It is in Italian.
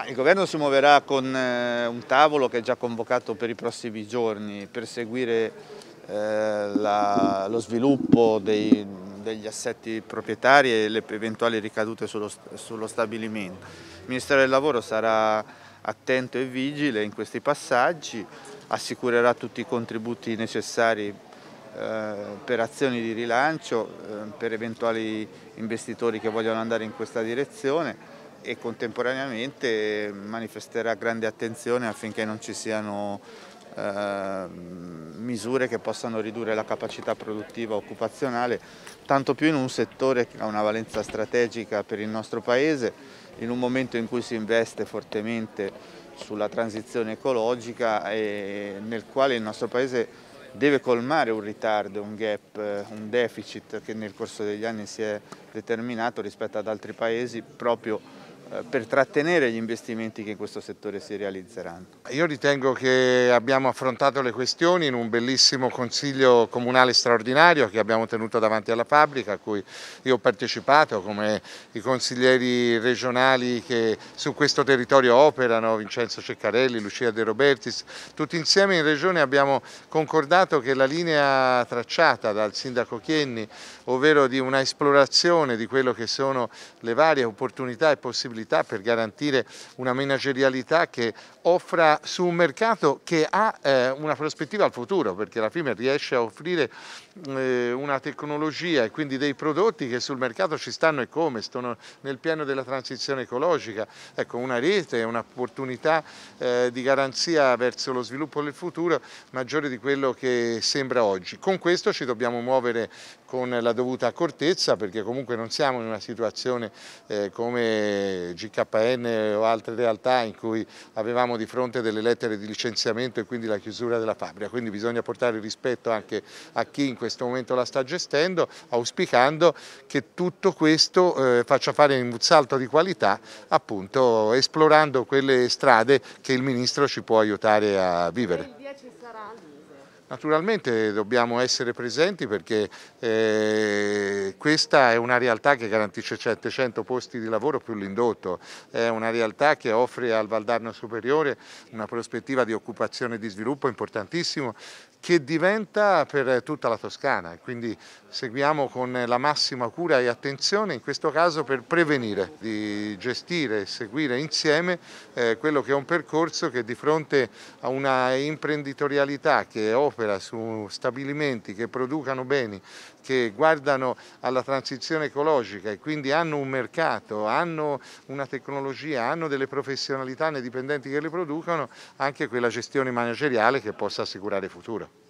Ma il governo si muoverà con eh, un tavolo che è già convocato per i prossimi giorni per seguire eh, la, lo sviluppo dei, degli assetti proprietari e le eventuali ricadute sullo, sullo stabilimento. Il Ministero del Lavoro sarà attento e vigile in questi passaggi, assicurerà tutti i contributi necessari eh, per azioni di rilancio, eh, per eventuali investitori che vogliono andare in questa direzione e contemporaneamente manifesterà grande attenzione affinché non ci siano eh, misure che possano ridurre la capacità produttiva occupazionale, tanto più in un settore che ha una valenza strategica per il nostro Paese, in un momento in cui si investe fortemente sulla transizione ecologica e nel quale il nostro Paese deve colmare un ritardo, un gap, eh, un deficit che nel corso degli anni si è determinato rispetto ad altri paesi proprio eh, per trattenere gli investimenti che in questo settore si realizzeranno. Io ritengo che abbiamo affrontato le questioni in un bellissimo consiglio comunale straordinario che abbiamo tenuto davanti alla fabbrica, a cui io ho partecipato come i consiglieri regionali che su questo territorio operano, Vincenzo Ceccarelli, Lucia De Robertis, tutti insieme in regione abbiamo concordato che la linea tracciata dal sindaco Chienni, ovvero di una esplorazione di quello che sono le varie opportunità e possibilità possibilità per garantire una managerialità che offra su un mercato che ha eh, una prospettiva al futuro, perché la FIME riesce a offrire eh, una tecnologia e quindi dei prodotti che sul mercato ci stanno e come, sono nel piano della transizione ecologica, ecco una rete, un'opportunità eh, di garanzia verso lo sviluppo del futuro maggiore di quello che sembra oggi. Con questo ci dobbiamo muovere con la dovuta accortezza perché comunque non siamo in una situazione eh, come GKN o altre realtà in cui avevamo di fronte delle lettere di licenziamento e quindi la chiusura della fabbrica, quindi bisogna portare rispetto anche a chi in questo momento la sta gestendo, auspicando che tutto questo eh, faccia fare un salto di qualità appunto esplorando quelle strade che il Ministro ci può aiutare a vivere. Naturalmente dobbiamo essere presenti perché eh, questa è una realtà che garantisce 700 posti di lavoro più l'indotto, è una realtà che offre al Valdarno Superiore una prospettiva di occupazione e di sviluppo importantissimo che diventa per tutta la Toscana quindi seguiamo con la massima cura e attenzione in questo caso per prevenire di gestire e seguire insieme eh, quello che è un percorso che di fronte a una imprenditorialità società che opera su stabilimenti che producano beni, che guardano alla transizione ecologica e quindi hanno un mercato, hanno una tecnologia, hanno delle professionalità nei dipendenti che le producono, anche quella gestione manageriale che possa assicurare futuro.